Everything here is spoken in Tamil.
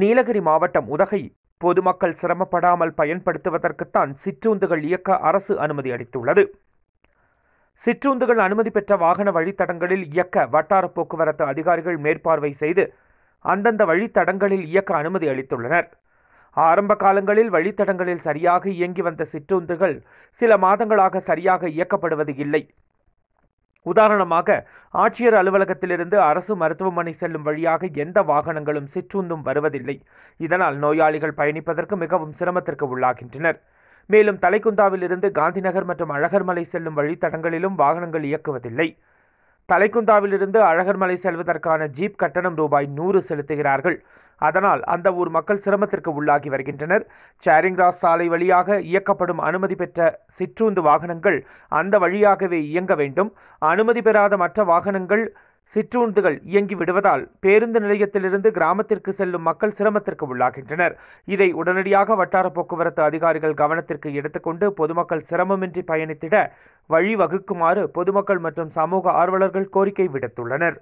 நீலகிரி மாவட்டம் உதகை பொதுமக்கள் சிரமப்படாமல் பயன்படுத்துவதற்குத்தான் சிற்றுந்துகள் இயக்க அரசு அனுமதி அளித்துள்ளது சிற்றுந்துகள் அனுமதி பெற்ற வாகன வழித்தடங்களில் இயக்க வட்டார போக்குவரத்து அதிகாரிகள் மேற்பார்வை செய்து அந்தந்த வழித்தடங்களில் இயக்க அனுமதி அளித்துள்ளனர் ஆரம்ப காலங்களில் வழித்தடங்களில் சரியாக இயங்கி வந்த சிற்றுந்துகள் சில மாதங்களாக சரியாக இயக்கப்படுவது இல்லை உதாரணமாக ஆட்சியர் அலுவலகத்திலிருந்து அரசு மருத்துவமனை செல்லும் வழியாக எந்த வாகனங்களும் சிற்றுந்தும் வருவதில்லை இதனால் நோயாளிகள் பயணிப்பதற்கு மிகவும் சிரமத்திற்கு உள்ளாகின்றனர் மேலும் தலைக்குந்தாவிலிருந்து காந்திநகர் மற்றும் அழகர்மலை செல்லும் வழித்தடங்களிலும் வாகனங்கள் இயக்குவதில்லை தலைக்குந்தாவிலிருந்து அழகர்மலை செல்வதற்கான ஜீப் கட்டணம் ரூபாய் நூறு செலுத்துகிறார்கள் அதனால் அந்த ஊர் மக்கள் சிரமத்திற்கு உள்ளாகி வருகின்றனர் ராஸ் சாலை வழியாக இயக்கப்படும் அனுமதி பெற்ற சிற்றுந்து வாகனங்கள் அந்த வழியாகவே இயங்க வேண்டும் அனுமதி பெறாத மற்ற வாகனங்கள் சிற்றூந்துகள் இயங்கி விடுவதால் பேருந்து நிலையத்திலிருந்து கிராமத்திற்கு செல்லும் மக்கள் சிரமத்திற்கு உள்ளாகின்றனர் இதை உடனடியாக வட்டார போக்குவரத்து அதிகாரிகள் கவனத்திற்கு எடுத்துக்கொண்டு பொதுமக்கள் சிரமமின்றி பயணித்திட வழிவகுக்குமாறு பொதுமக்கள் மற்றும் சமூக ஆர்வலர்கள் கோரிக்கை விடுத்துள்ளனர்